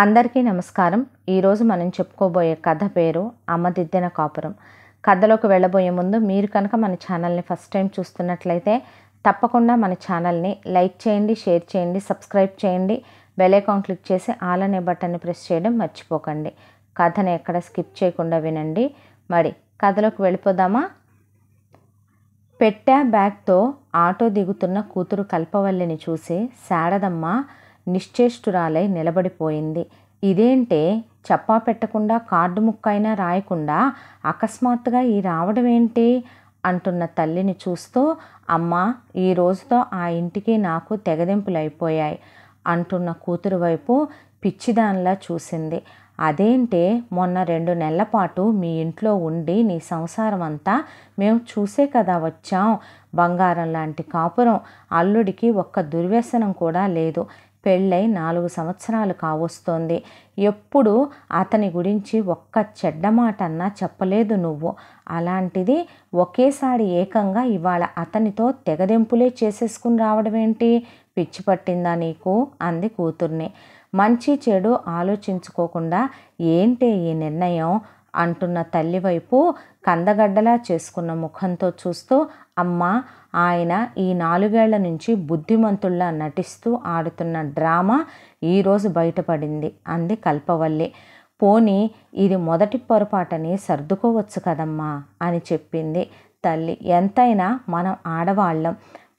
అందరికీ నమస్కారం ఈరోజు మనం చెప్పుకోబోయే కథ పేరు అమ్మదిద్దెన కాపురం కథలోకి వెళ్ళబోయే ముందు మీరు కనుక మన ఛానల్ని ఫస్ట్ టైం చూస్తున్నట్లయితే తప్పకుండా మన ఛానల్ని లైక్ చేయండి షేర్ చేయండి సబ్స్క్రైబ్ చేయండి బెల్ ఐకాన్ క్లిక్ చేసి ఆల్ అనే బటన్ని ప్రెస్ చేయడం మర్చిపోకండి కథను ఎక్కడ స్కిప్ చేయకుండా వినండి మరి కథలోకి వెళ్ళిపోదామా పెట్టా బ్యాగ్తో ఆటో దిగుతున్న కూతురు కల్పవల్లిని చూసి శారదమ్మ నిశ్చేష్టురాలై నిలబడిపోయింది ఇదేంటే చప్పా పెట్టకుండా కార్డు ముక్కైనా రాయకుండా అకస్మాత్తుగా ఈ రావడం ఏంటి అంటున్న తల్లిని చూస్తూ అమ్మా ఈ రోజుతో ఆ ఇంటికి నాకు తెగదింపులైపోయాయి అంటున్న కూతురు వైపు పిచ్చిదానిలా చూసింది అదేంటే మొన్న రెండు నెలల పాటు మీ ఇంట్లో ఉండి నీ సంసారం అంతా మేము చూసే కదా వచ్చాం బంగారం లాంటి కాపురం అల్లుడికి ఒక్క దుర్వ్యసనం కూడా లేదు పెళ్ళై నాలుగు సంవత్సరాలు కావస్తోంది ఎప్పుడు అతని గురించి ఒక్క చెడ్డ మాట అన్నా చెప్పలేదు నువ్వు అలాంటిది ఒకేసారి ఏకంగా ఇవాళ అతనితో తెగదెంపులే చేసేసుకుని రావడమేంటి పిచ్చి పట్టిందా నీకు అంది కూతుర్ని మంచి చెడు ఆలోచించుకోకుండా ఏంటి ఈ నిర్ణయం అంటున్న తల్లివైపు కందగడ్డలా చేసుకున్న ముఖంతో చూస్తూ అమ్మ ఆయన ఈ నాలుగేళ్ల నుంచి బుద్ధిమంతుల్లా నటిస్తూ ఆడుతున్న డ్రామా ఈరోజు బయటపడింది అంది కల్పవల్లి పోనీ ఇది మొదటి పొరపాటని సర్దుకోవచ్చు కదమ్మా అని చెప్పింది తల్లి ఎంతైనా మనం ఆడవాళ్ళం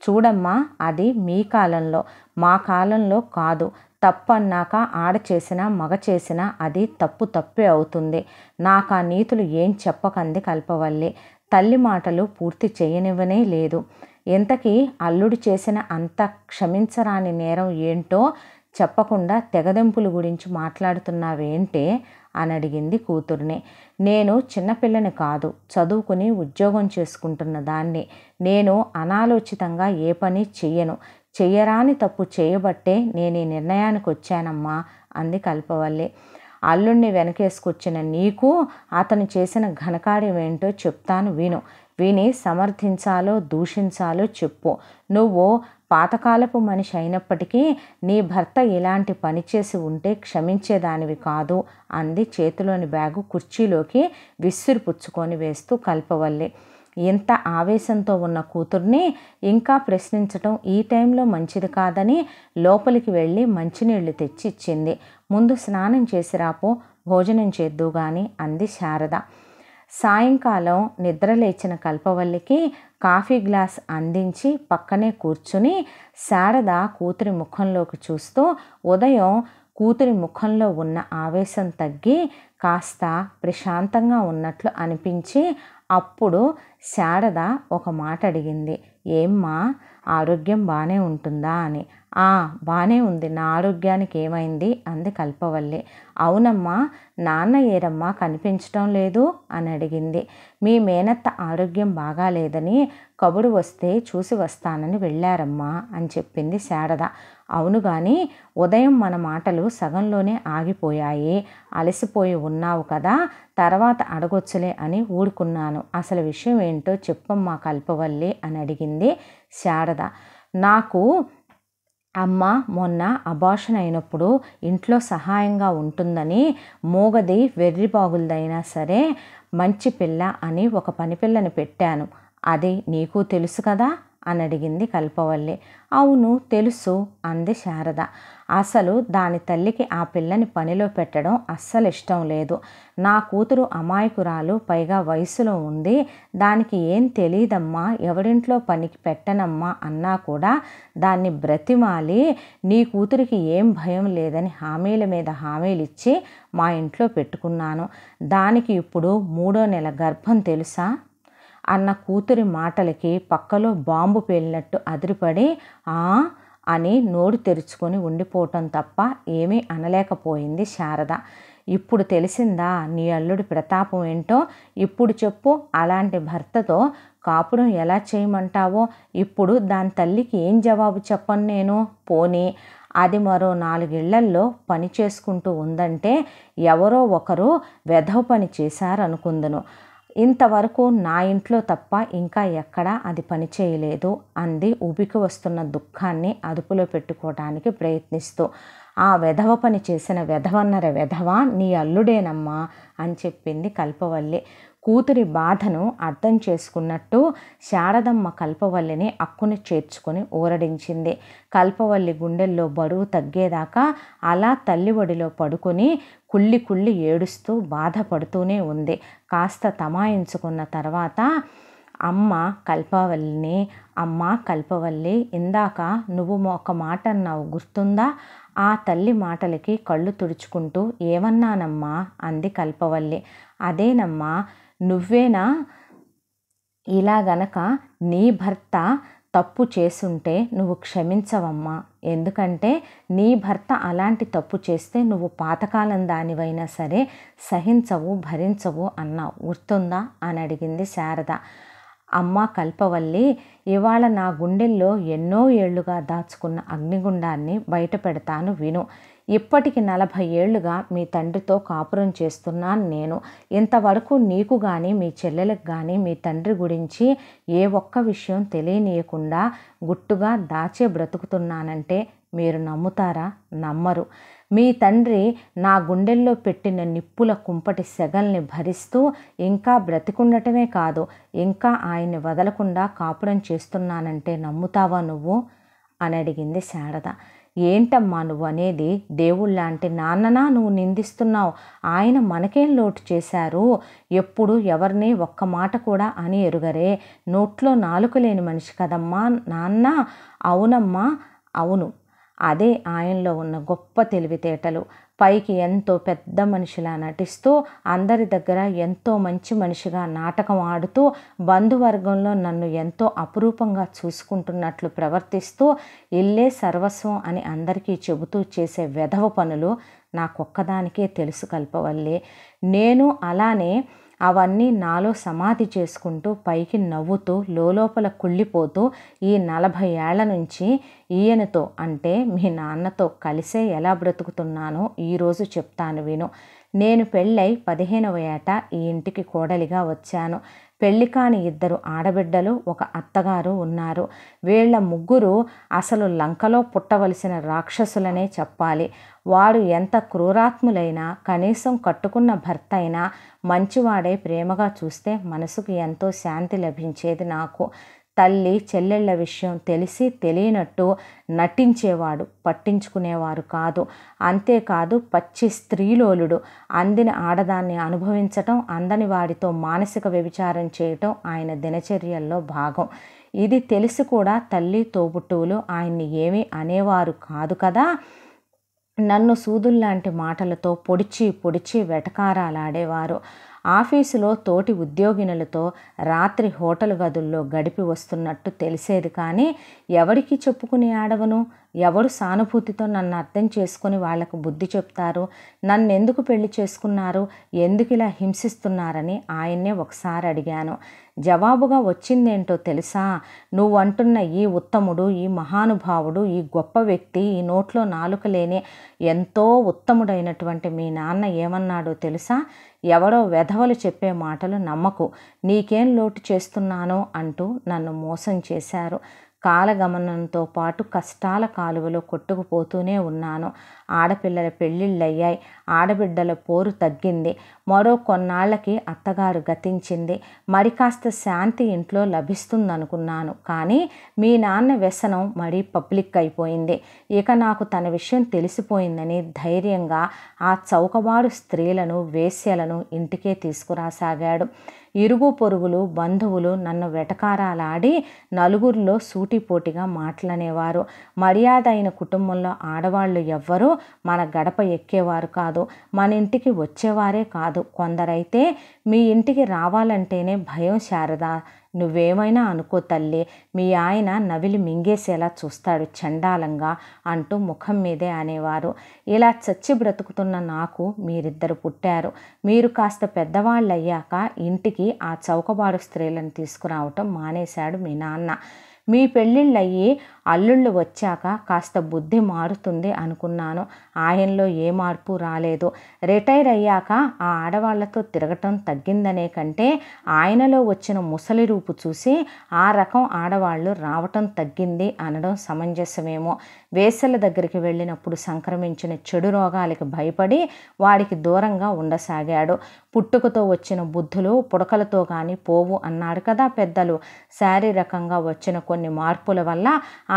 చూడమ్మా అది మీ కాలంలో మా కాలంలో కాదు తప్పు అన్నాక ఆడ చేసినా మగ చేసినా అది తప్పు తప్పే అవుతుంది నాకు ఆ నీతులు ఏం చెప్పకంది కల్పవల్లి తల్లి మాటలు పూర్తి చేయనివ్వనే లేదు ఇంతకీ అల్లుడు చేసిన అంత క్షమించరాని నేరం ఏంటో చెప్పకుండా తెగదెంపుల గురించి మాట్లాడుతున్నావేంటే అని అడిగింది కూతుర్ని నేను చిన్నపిల్లని కాదు చదువుకుని ఉద్యోగం చేసుకుంటున్న దాన్ని నేను అనాలోచితంగా ఏ పని చెయ్యను చెయ్యరాని తప్పు చేయబట్టే నేను ఈ నిర్ణయానికి వచ్చానమ్మా అంది కల్పవల్లి అల్లుణ్ణి వెనకేసుకొచ్చిన నీకు అతను చేసిన ఘనకార్యం ఏంటో చెప్తాను విను విని సమర్థించాలో దూషించాలో చెప్పు నువ్వు పాతకాలపు మనిషి అయినప్పటికీ నీ భర్త ఇలాంటి పని చేసి ఉంటే క్షమించేదానివి కాదు అంది చేతిలోని బ్యాగు కుర్చీలోకి విస్సురుపుచ్చుకొని వేస్తూ కల్పవల్లి ఇంత ఆవేశంతో ఉన్న కూతుర్ని ఇంకా ప్రశ్నించటం ఈ టైంలో మంచిది కాదని లోపలికి వెళ్ళి మంచినీళ్లు తెచ్చి ఇచ్చింది ముందు స్నానం చేసి రాపో భోజనం చేద్దు గాని అంది శారద సాయంకాలం నిద్రలేచిన కల్పవల్లికి కాఫీ గ్లాస్ అందించి పక్కనే కూర్చుని శారద కూతురి ముఖంలోకి చూస్తూ ఉదయం కూతురి ముఖంలో ఉన్న ఆవేశం తగ్గి కాస్త ప్రశాంతంగా ఉన్నట్లు అనిపించి అప్పుడు శారద ఒక మాట అడిగింది ఏమ్మా ఆరోగ్యం బాగానే ఉంటుందా అని ఆ బాగానే ఉంది నా ఆరోగ్యానికి ఏమైంది అంది కల్పవల్లి అవునమ్మా నాన్న ఏరమ్మా కనిపించటం లేదు అని అడిగింది మీ మేనత్త ఆరోగ్యం బాగాలేదని కబురు వస్తే చూసి వస్తానని వెళ్ళారమ్మా అని చెప్పింది శారద అవును కానీ ఉదయం మన మాటలు సగంలోనే ఆగిపోయాయి అలసిపోయి ఉన్నావు కదా తర్వాత అడగొచ్చులే అని ఊడుకున్నాను అసలు విషయం ఏంటో చెప్పమ్మా కల్పవల్లి అని అడిగింది శారద నాకు అమ్మ మొన్న అభాషణ అయినప్పుడు ఇంట్లో సహాయంగా ఉంటుందని మూగది వెర్రిబాగులదైనా సరే మంచి పిల్ల అని ఒక పనిపిల్లని పెట్టాను అది నీకు తెలుసు కదా అని అడిగింది కల్పవల్లి అవును తెలుసు అంది శారద అసలు దాని తల్లికి ఆ పిల్లని పనిలో పెట్టడం అస్సలు ఇష్టం లేదు నా కూతురు అమాయకురాలు పైగా వయసులో ఉంది దానికి ఏం తెలియదమ్మా ఎవడింట్లో పనికి పెట్టనమ్మా అన్నా కూడా దాన్ని బ్రతిమాలి నీ కూతురికి ఏం భయం లేదని హామీల మీద హామీలు ఇచ్చి మా ఇంట్లో పెట్టుకున్నాను దానికి ఇప్పుడు మూడో నెల గర్భం తెలుసా అన్న కూతురి మాటలకి పక్కలో బాంబు పేలినట్టు అదిరిపడి ఆ అని నోరు తెరుచుకొని ఉండిపోవటం తప్ప ఏమీ అనలేకపోయింది శారద ఇప్పుడు తెలిసిందా నీ అల్లుడి ప్రతాపం ఏంటో ఇప్పుడు చెప్పు అలాంటి భర్తతో కాపురం ఎలా చేయమంటావో ఇప్పుడు దాని తల్లికి ఏం జవాబు చెప్పను నేను పోనీ అది మరో నాలుగేళ్లల్లో పని చేసుకుంటూ ఉందంటే ఎవరో ఒకరు వెధవ పని చేశారనుకుందును ఇంతవరకు నా ఇంట్లో తప్ప ఇంకా ఎక్కడా అది పనిచేయలేదు అంది ఉబికి వస్తున్న దుఃఖాన్ని అదుపులో పెట్టుకోవడానికి ప్రయత్నిస్తూ ఆ వెధవ పని చేసిన వెధవన్నర వెధవ నీ అల్లుడేనమ్మా అని చెప్పింది కల్పవల్లి కూతురి బాధను అర్థం చేసుకున్నట్టు శారదమ్మ కల్పవల్లిని అక్కున చేర్చుకొని ఊరడించింది కల్పవల్లి గుండెల్లో బరువు తగ్గేదాకా అలా తల్లి ఒడిలో పడుకొని కుళ్ళి కుళ్ళి ఏడుస్తూ బాధపడుతూనే ఉంది కాస్త తమాయించుకున్న తర్వాత అమ్మ కల్పవల్లిని అమ్మ కల్పవల్లి ఇందాక నువ్వు ఒక మాట అన్నావు గుర్తుందా ఆ తల్లి మాటలకి కళ్ళు తుడుచుకుంటూ ఏమన్నానమ్మా అంది కల్పవల్లి అదేనమ్మా నువ్వేనా ఇలా గనక నీ భర్త తప్పు చేసుంటే నువ్వు క్షమించవమ్మా ఎందుకంటే నీ భర్త అలాంటి తప్పు చేస్తే నువ్వు పాతకాలం దానివైనా సరే సహించవు భరించవు అన్నావు గుర్తుందా అని అడిగింది శారద అమ్మ కల్పవల్లి ఇవాళ నా గుండెల్లో ఎన్నో ఏళ్లుగా దాచుకున్న అగ్నిగుండాన్ని బయట పెడతాను విను ఇప్పటికి నలభై ఏళ్లుగా మీ తండ్రితో కాపురం చేస్తున్నాను నేను ఇంతవరకు నీకు కానీ మీ చెల్లెలకు కానీ మీ తండ్రి గురించి ఏ ఒక్క విషయం తెలియనీయకుండా గుట్టుగా దాచే బ్రతుకుతున్నానంటే మీరు నమ్ముతారా నమ్మరు మీ తండ్రి నా గుండెల్లో పెట్టిన నిప్పుల కుంపటి సెగల్ని భరిస్తూ ఇంకా బ్రతికుండటమే కాదు ఇంకా ఆయన్ని వదలకుండా కాపురం చేస్తున్నానంటే నమ్ముతావా నువ్వు అని అడిగింది శారద ఏంటమ్మా నువ్వు అనేది దేవుళ్ళంటే నాన్ననా నువ్వు నిందిస్తున్నావు ఆయన మనకేం లోటు చేశారు ఎప్పుడు ఎవరిని ఒక్క మాట కూడా అని ఎరుగరే నోట్లో నాలుక లేని మనిషి కదమ్మా నాన్న అవునమ్మా అవును అదే ఆయనలో ఉన్న గొప్ప తెలివితేటలు పైకి ఎంతో పెద్ద మనిషిలా నటిస్తూ అందరి దగ్గర ఎంతో మంచి మనిషిగా నాటకం ఆడుతూ బంధువర్గంలో నన్ను ఎంతో అపురూపంగా చూసుకుంటున్నట్లు ప్రవర్తిస్తూ ఇల్లే సర్వస్వం అని అందరికీ చెబుతూ చేసే వెధవ పనులు నాకొక్కదానికే తెలుసు కల్పవల్లే నేను అలానే అవన్నీ నాలో సమాధి చేసుకుంటూ పైకి నవ్వుతూ లోపల కుళ్ళిపోతూ ఈ నలభై ఏళ్ల నుంచి ఈయనతో అంటే మీ నాన్నతో కలిసే ఎలా బ్రతుకుతున్నానో ఈరోజు చెప్తాను విను నేను పెళ్ళై పదిహేనవ ఏట ఈ ఇంటికి కోడలిగా వచ్చాను పెళ్లి కాని ఇద్దరు ఆడబిడ్డలు ఒక అత్తగారు ఉన్నారు వీళ్ళ ముగ్గురు అసలు లంకలో పుట్టవలసిన రాక్షసులనే చెప్పాలి వాడు ఎంత క్రూరాత్ములైనా కనీసం కట్టుకున్న భర్త అయినా మంచివాడే ప్రేమగా చూస్తే మనసుకు ఎంతో శాంతి లభించేది నాకు తల్లి చెల్లెళ్ళ విషయం తెలిసి తెలియనట్టు నటించేవాడు పట్టించుకునేవారు కాదు అంతేకాదు పచ్చి స్త్రీలోలుడు అందిన ఆడదాన్ని అనుభవించటం అందని వాడితో మానసిక వ్యభిచారం చేయటం ఆయన దినచర్యల్లో భాగం ఇది తెలిసి కూడా తల్లి తోబుట్టువులు ఆయన్ని ఏమీ అనేవారు కాదు కదా నన్ను సూదుల్లాంటి మాటలతో పొడిచి పొడిచి వెటకారాలాడేవారు ఆఫీసులో తోటి ఉద్యోగినులతో రాత్రి హోటల్ గదుల్లో గడిపి వస్తున్నట్టు తెలిసేది కానీ ఎవరికి చెప్పుకుని ఆడవను ఎవరు సానుభూతితో నన్ను అర్థం చేసుకొని వాళ్లకు బుద్ధి చెప్తారు నన్ను ఎందుకు పెళ్లి చేసుకున్నారు ఎందుకు ఇలా హింసిస్తున్నారని ఆయన్నే ఒకసారి అడిగాను జవాబుగా వచ్చిందేంటో తెలుసా నువ్వు అంటున్న ఈ ఉత్తముడు ఈ మహానుభావుడు ఈ గొప్ప వ్యక్తి ఈ నోట్లో నాలుక లేని ఎంతో ఉత్తముడైనటువంటి మీ నాన్న ఏమన్నాడో తెలుసా ఎవరో వెధవలు చెప్పే మాటలు నమ్మకు నీకేం లోటు చేస్తున్నానో అంటూ నన్ను మోసం చేశారు కాలగమనంతో పాటు కష్టాల కాలువలో కొట్టుకుపోతూనే ఉన్నాను ఆడపిల్లల పెళ్ళిళ్ళు అయ్యాయి ఆడబిడ్డల పోరు తగ్గింది మరో కొన్నాళ్ళకి అత్తగారు గతించింది మరి కాస్త శాంతి ఇంట్లో లభిస్తుందనుకున్నాను కానీ మీ నాన్న వ్యసనం మరీ పబ్లిక్ అయిపోయింది ఇక నాకు తన విషయం తెలిసిపోయిందని ధైర్యంగా ఆ చౌకబాడు స్త్రీలను వేశ్యలను ఇంటికే తీసుకురాసాగాడు ఇరుగు పొరుగులు బంధువులు నన్ను వెటకారాలాడి నలుగురిలో సూటిపోటిగా మాట్లాడేవారు మర్యాద అయిన కుటుంబంలో ఆడవాళ్ళు ఎవ్వరూ మన గడప ఎక్కేవారు కాదు మన ఇంటికి వచ్చేవారే కాదు కొందరైతే మీ ఇంటికి రావాలంటేనే భయం శారదా నువ్వేమైనా అనుకో తల్లి మీ ఆయన నవిలి మింగేసేలా చూస్తాడు చండాలంగా అంటూ ముఖం మీదే అనేవారు ఇలా చచ్చి బ్రతుకుతున్న నాకు మీరిద్దరు పుట్టారు మీరు కాస్త పెద్దవాళ్ళయ్యాక ఇంటికి ఆ చౌకబాడు స్త్రీలను తీసుకురావటం మానేశాడు మీ నాన్న మీ పెళ్ళిళ్ళయ్యి అల్లుళ్ళు వచ్చాక కాస్త బుద్ధి మారుతుంది అనుకున్నాను ఆయనలో ఏ మార్పు రాలేదు రిటైర్ అయ్యాక ఆ ఆడవాళ్లతో తిరగటం తగ్గిందనే కంటే ఆయనలో వచ్చిన ముసలి రూపు చూసి ఆ రకం ఆడవాళ్ళు రావటం తగ్గింది అనడం సమంజసమేమో వేసల దగ్గరికి వెళ్ళినప్పుడు సంక్రమించిన చెడు రోగాలకి భయపడి వాడికి దూరంగా ఉండసాగాడు పుట్టుకతో వచ్చిన బుద్ధులు పుడకలతో కానీ పోవు అన్నాడు కదా పెద్దలు శారీరకంగా వచ్చిన కొన్ని మార్పుల వల్ల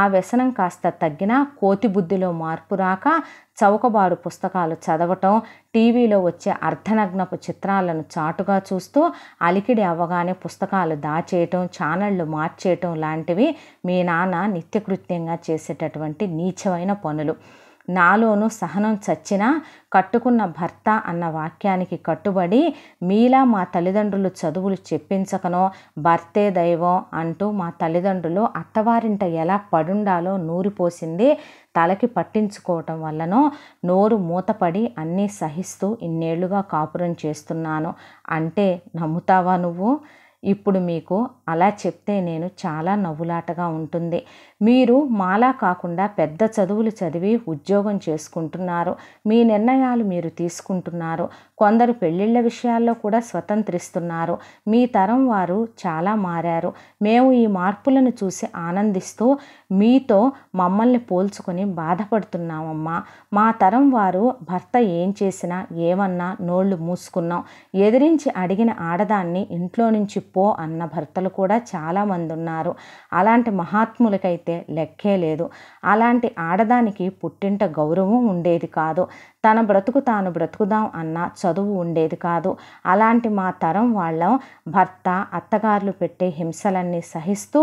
ఆ ఆ వ్యసనం కాస్త తగ్గినా బుద్ధిలో మార్పు రాక చౌకబారు పుస్తకాలు చదవటం టీవీలో వచ్చే అర్ధనగ్నపు చిత్రాలను చాటుగా చూస్తూ అలికిడి అవ్వగానే పుస్తకాలు దాచేయటం ఛానళ్ళు మార్చేయటం లాంటివి మీ నాన్న నిత్యకృత్యంగా చేసేటటువంటి నీచమైన పనులు నాలోనూ సహనం చచ్చినా కట్టుకున్న భర్త అన్న వాక్యానికి కట్టుబడి మీలా మా తల్లిదండ్రులు చదువులు చెప్పించకనో భర్తే దైవం అంటూ మా తల్లిదండ్రులు అత్తవారింట ఎలా పడుండాలో నూరిపోసింది తలకి పట్టించుకోవటం వల్లనో నోరు మూతపడి అన్నీ సహిస్తూ ఇన్నేళ్లుగా కాపురం చేస్తున్నాను అంటే నమ్ముతావా నువ్వు ఇప్పుడు మీకు అలా చెప్తే నేను చాలా నవ్వులాటగా ఉంటుంది మీరు మాలా కాకుండా పెద్ద చదువులు చదివి ఉద్యోగం చేసుకుంటున్నారు మీ నిర్ణయాలు మీరు తీసుకుంటున్నారు కొందరు పెళ్ళిళ్ళ విషయాల్లో కూడా స్వతంత్రిస్తున్నారు మీ తరం వారు చాలా మారారు మేము ఈ మార్పులను చూసి ఆనందిస్తూ మీతో మమ్మల్ని పోల్చుకొని బాధపడుతున్నామమ్మా మా తరం వారు భర్త ఏం చేసినా ఏమన్నా నోళ్ళు మూసుకున్నాం ఎదిరించి అడిగిన ఆడదాన్ని ఇంట్లో నుంచి పో అన్న భర్తలు కూడా చాలామంది ఉన్నారు అలాంటి మహాత్ములకైతే లెక్కే లేదు అలాంటి ఆడదానికి పుట్టింట గౌరవం ఉండేది కాదు తన బ్రతుకు తాను బ్రతుకుదాం అన్న చదువు ఉండేది కాదు అలాంటి మా తరం వాళ్ళం భర్త అత్తగారులు పెట్టే హింసలన్నీ సహిస్తూ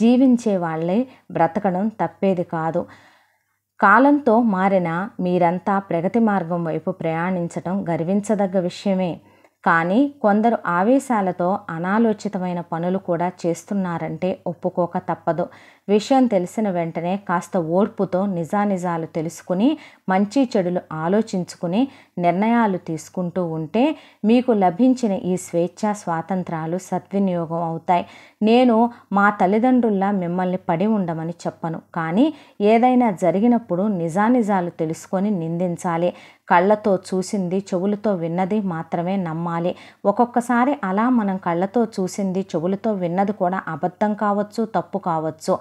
జీవించే వాళ్ళే బ్రతకడం తప్పేది కాదు కాలంతో మారిన మీరంతా ప్రగతి మార్గం వైపు ప్రయాణించటం గర్వించదగ్గ విషయమే కానీ కొందరు ఆవేశాలతో అనాలోచితమైన పనులు కూడా చేస్తున్నారంటే ఒప్పుకోక తప్పదు విషయం తెలిసిన వెంటనే కాస్త ఓర్పుతో నిజానిజాలు తెలుసుకుని మంచి చెడులు ఆలోచించుకుని నిర్ణయాలు తీసుకుంటూ ఉంటే మీకు లభించిన ఈ స్వేచ్ఛ స్వాతంత్రాలు సద్వినియోగం అవుతాయి నేను మా తల్లిదండ్రుల్లా మిమ్మల్ని పడి ఉండమని చెప్పను కానీ ఏదైనా జరిగినప్పుడు నిజానిజాలు తెలుసుకొని నిందించాలి కళ్ళతో చూసింది చెవులతో విన్నది మాత్రమే నమ్మాలి ఒక్కొక్కసారి అలా మనం కళ్ళతో చూసింది చెవులతో విన్నది కూడా అబద్ధం కావచ్చు తప్పు కావచ్చు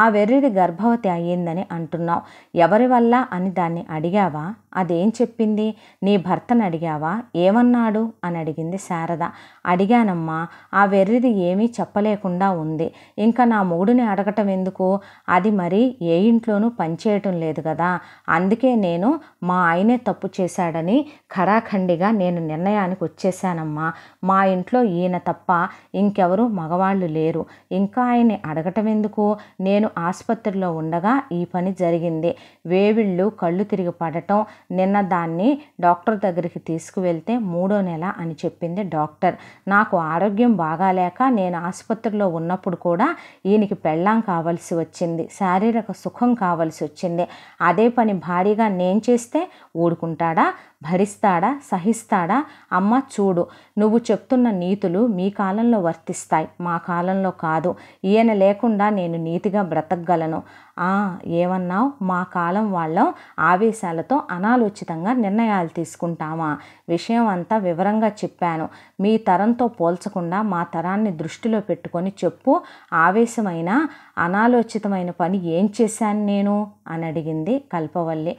ఆ వెర్రిది గర్భవతి అయ్యిందని అంటున్నావు ఎవరి వల్ల అని దాన్ని అడిగావా అదేం చెప్పింది నీ భర్తను అడిగావా ఏమన్నాడు అని అడిగింది శారద అడిగానమ్మా ఆ వెర్రిది ఏమీ చెప్పలేకుండా ఉంది ఇంకా నా మూడుని అడగటం ఎందుకు అది మరి ఏ ఇంట్లోనూ పనిచేయటం లేదు కదా అందుకే నేను మా ఆయనే తప్పు చేశాడని ఖరాఖండిగా నేను నిర్ణయానికి వచ్చేసానమ్మా మా ఇంట్లో ఈయన తప్ప ఇంకెవరూ మగవాళ్ళు లేరు ఇంకా ఆయన్ని అడగటం ఎందుకు నేను నేను ఆసుపత్రిలో ఉండగా ఈ పని జరిగింది వేవిళ్ళు కళ్ళు తిరిగి పడటం నిన్న దాన్ని డాక్టర్ దగ్గరికి తీసుకువెళ్తే మూడో నెల అని చెప్పింది డాక్టర్ నాకు ఆరోగ్యం బాగాలేక నేను ఆసుపత్రిలో ఉన్నప్పుడు కూడా ఈయనకి పెళ్ళాం కావాల్సి వచ్చింది శారీరక సుఖం కావాల్సి వచ్చింది అదే పని భారీగా నేను చేస్తే ఊడుకుంటాడా భరిస్తాడా సహిస్తాడా అమ్మ చూడు నువ్వు చెప్తున్న నీతులు మీ కాలంలో వర్తిస్తాయి మా కాలంలో కాదు ఈయన లేకుండా నేను నీతిగా బ్రతకగలను ఆ ఏమన్నావు మా కాలం వాళ్ళం ఆవేశాలతో అనాలోచితంగా నిర్ణయాలు తీసుకుంటామా విషయం అంతా వివరంగా చెప్పాను మీ తరంతో పోల్చకుండా మా తరాన్ని దృష్టిలో పెట్టుకొని చెప్పు ఆవేశమైన అనాలోచితమైన పని ఏం చేశాను నేను అని అడిగింది కల్పవల్లి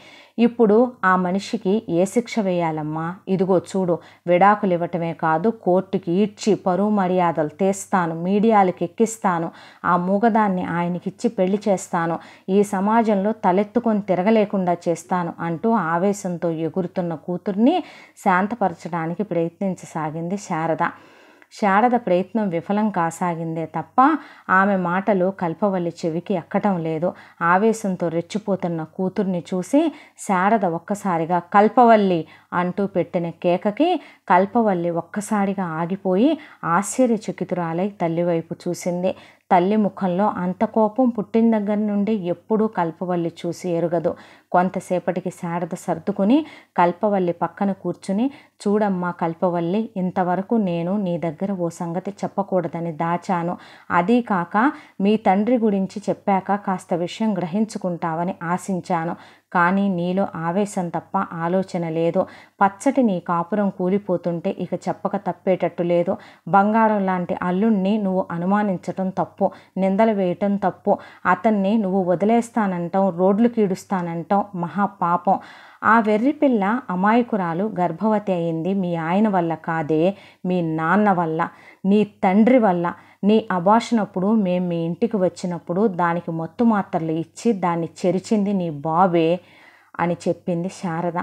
ఇప్పుడు ఆ మనిషికి ఏ శిక్ష వేయాలమ్మా ఇదిగో చూడు విడాకులు ఇవ్వటమే కాదు కోర్టుకి ఇచ్చి పరువు మర్యాదలు తీస్తాను మీడియాలకు ఎక్కిస్తాను ఆ మూగదాన్ని ఆయనకిచ్చి పెళ్లి చేస్తాను ఈ సమాజంలో తలెత్తుకొని తిరగలేకుండా చేస్తాను అంటూ ఆవేశంతో ఎగురుతున్న కూతుర్ని శాంతపరచడానికి ప్రయత్నించసాగింది శారద శారద ప్రయత్నం విఫలం కాసాగిందే తప్ప ఆమె మాటలు కల్పవల్లి చెవికి ఎక్కటం లేదు ఆవేశంతో రెచ్చిపోతున్న కూతుర్ని చూసి శారద ఒక్కసారిగా కల్పవల్లి అంటూ పెట్టిన కేకకి కల్పవల్లి ఒక్కసారిగా ఆగిపోయి ఆశ్చర్యచకితురాలై తల్లివైపు చూసింది తల్లి ముఖంలో అంత కోపం పుట్టిన దగ్గర నుండి ఎప్పుడూ కల్పవల్లి చూసి ఎరుగదు కొంతసేపటికి శారద సర్దుకుని కల్పవల్లి పక్కన కూర్చుని చూడమ్మా కల్పవల్లి ఇంతవరకు నేను నీ దగ్గర ఓ సంగతి చెప్పకూడదని దాచాను అదీ కాక మీ తండ్రి గురించి చెప్పాక కాస్త విషయం గ్రహించుకుంటావని ఆశించాను కానీ నీలో ఆవేశం తప్ప ఆలోచన లేదు పచ్చటి నీ కాపురం కూలిపోతుంటే ఇక చెప్పక తప్పేటట్టు లేదు బంగారం లాంటి అల్లుణ్ణి నువ్వు అనుమానించటం తప్పు నిందలు వేయటం తప్పు అతన్ని నువ్వు వదిలేస్తానంటావు రోడ్లు కీడుస్తానంటావు మహాపాపం ఆ వెర్రి పిల్ల అమాయకురాలు గర్భవతి అయింది మీ ఆయన వల్ల కాదే మీ నాన్న వల్ల నీ తండ్రి వల్ల నీ అభాషనప్పుడు మేము మీ ఇంటికి వచ్చినప్పుడు దానికి మొత్తు మాత్రలు ఇచ్చి దాన్ని చెరిచింది నీ బాబే అని చెప్పింది శారద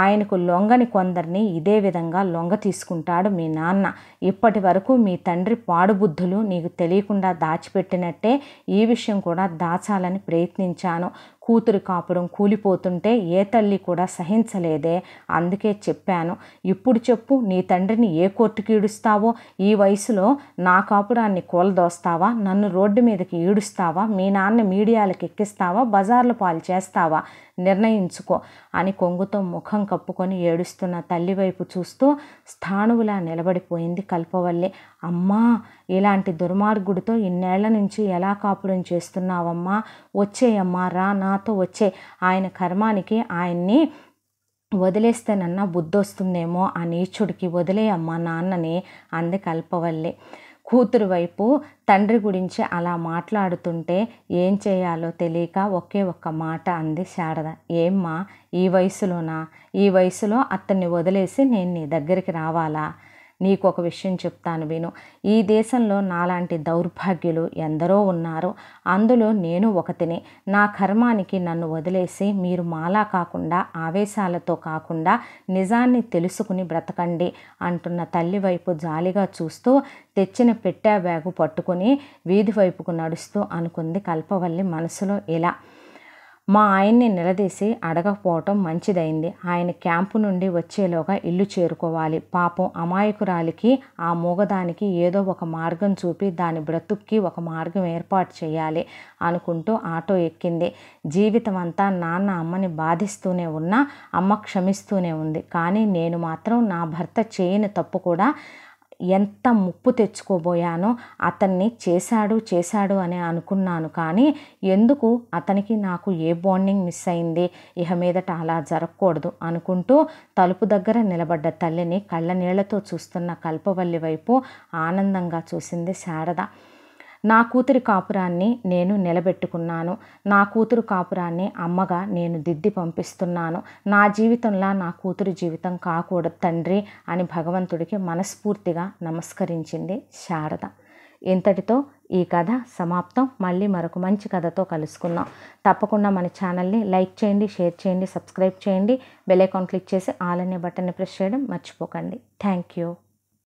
ఆయనకు లొంగని కొందరిని ఇదే విధంగా లొంగ తీసుకుంటాడు మీ నాన్న ఇప్పటి వరకు మీ తండ్రి పాడుబుద్ధులు నీకు తెలియకుండా దాచిపెట్టినట్టే ఈ విషయం కూడా దాచాలని ప్రయత్నించాను కూతురు కాపురం కూలిపోతుంటే ఏ తల్లి కూడా సహించలేదే అందుకే చెప్పాను ఇప్పుడు చెప్పు నీ తండ్రిని ఏ కోర్టుకి ఈడుస్తావో ఈ వయసులో నా కాపురాన్ని కూలదోస్తావా నన్ను రోడ్డు మీదకి ఈడుస్తావా మీ నాన్న మీడియాలకు ఎక్కిస్తావా బజార్లు పాలు చేస్తావా నిర్ణయించుకో అని కొంగుతో ముఖం ముఖం కప్పుకొని ఏడుస్తున్న తల్లి వైపు చూస్తూ స్థాణువులా నిలబడిపోయింది కల్పవల్లి అమ్మా ఇలాంటి దుర్మార్గుడితో ఇన్నేళ్ల నుంచి ఎలా కాపురం చేస్తున్నావమ్మా వచ్చేయమ్మా రా నాతో వచ్చే ఆయన కర్మానికి ఆయన్ని వదిలేస్తేనన్నా బుద్ధొస్తుందేమో ఆ నీచుడికి వదిలేయమ్మా నాన్నని అంది కల్పవల్లి కూతురు వైపు తండ్రి గురించి అలా మాట్లాడుతుంటే ఏం చేయాలో తెలియక ఒకే ఒక్క మాట అంది శారద ఏమ్మా ఈ వయసులోనా ఈ వయసులో అతన్ని వదిలేసి నేను నీ దగ్గరికి రావాలా నీకు ఒక విషయం చెప్తాను విను ఈ దేశంలో నాలాంటి దౌర్భాగ్యులు ఎందరో ఉన్నారు అందులో నేను ఒకతిని నా కర్మానికి నన్ను వదిలేసి మీరు మాలా కాకుండా ఆవేశాలతో కాకుండా నిజాన్ని తెలుసుకుని బ్రతకండి అంటున్న తల్లి వైపు జాలిగా చూస్తూ తెచ్చిన పెట్టా బ్యాగు పట్టుకుని వీధి వైపుకు నడుస్తూ అనుకుంది కల్పవల్లి మనసులో ఇలా మా ఆయన్ని నిలదీసి అడగకపోవటం మంచిదైంది ఆయన క్యాంపు నుండి వచ్చేలోగా ఇల్లు చేరుకోవాలి పాపం అమాయకురాలికి ఆ మూగదానికి ఏదో ఒక మార్గం చూపి దాని బ్రతుక్కి ఒక మార్గం ఏర్పాటు చేయాలి అనుకుంటూ ఆటో ఎక్కింది జీవితం అంతా నాన్న అమ్మని బాధిస్తూనే ఉన్నా అమ్మ క్షమిస్తూనే ఉంది కానీ నేను మాత్రం నా భర్త చేయని తప్పు కూడా ఎంత ముప్పు తెచ్చుకోబోయానో అతన్ని చేశాడు చేశాడు అని అనుకున్నాను కానీ ఎందుకు అతనికి నాకు ఏ బాండింగ్ మిస్ అయింది ఇహ మీదట అలా జరగకూడదు అనుకుంటూ తలుపు దగ్గర నిలబడ్డ తల్లిని కళ్ళ నీళ్లతో చూస్తున్న కల్పవల్లి వైపు ఆనందంగా చూసింది శారద నా కూతురి కాపురాన్ని నేను నిలబెట్టుకున్నాను నా కూతురు కాపురాన్ని అమ్మగా నేను దిద్ది పంపిస్తున్నాను నా జీవితంలా నా కూతురు జీవితం కాకూడదు తండ్రి అని భగవంతుడికి మనస్ఫూర్తిగా నమస్కరించింది శారద ఇంతటితో ఈ కథ సమాప్తం మళ్ళీ మరొక మంచి కథతో కలుసుకుందాం తప్పకుండా మన ఛానల్ని లైక్ చేయండి షేర్ చేయండి సబ్స్క్రైబ్ చేయండి బెల్ ఐకాన్ క్లిక్ చేసి ఆల్ అనే బటన్ని ప్రెస్ చేయడం మర్చిపోకండి థ్యాంక్ యూ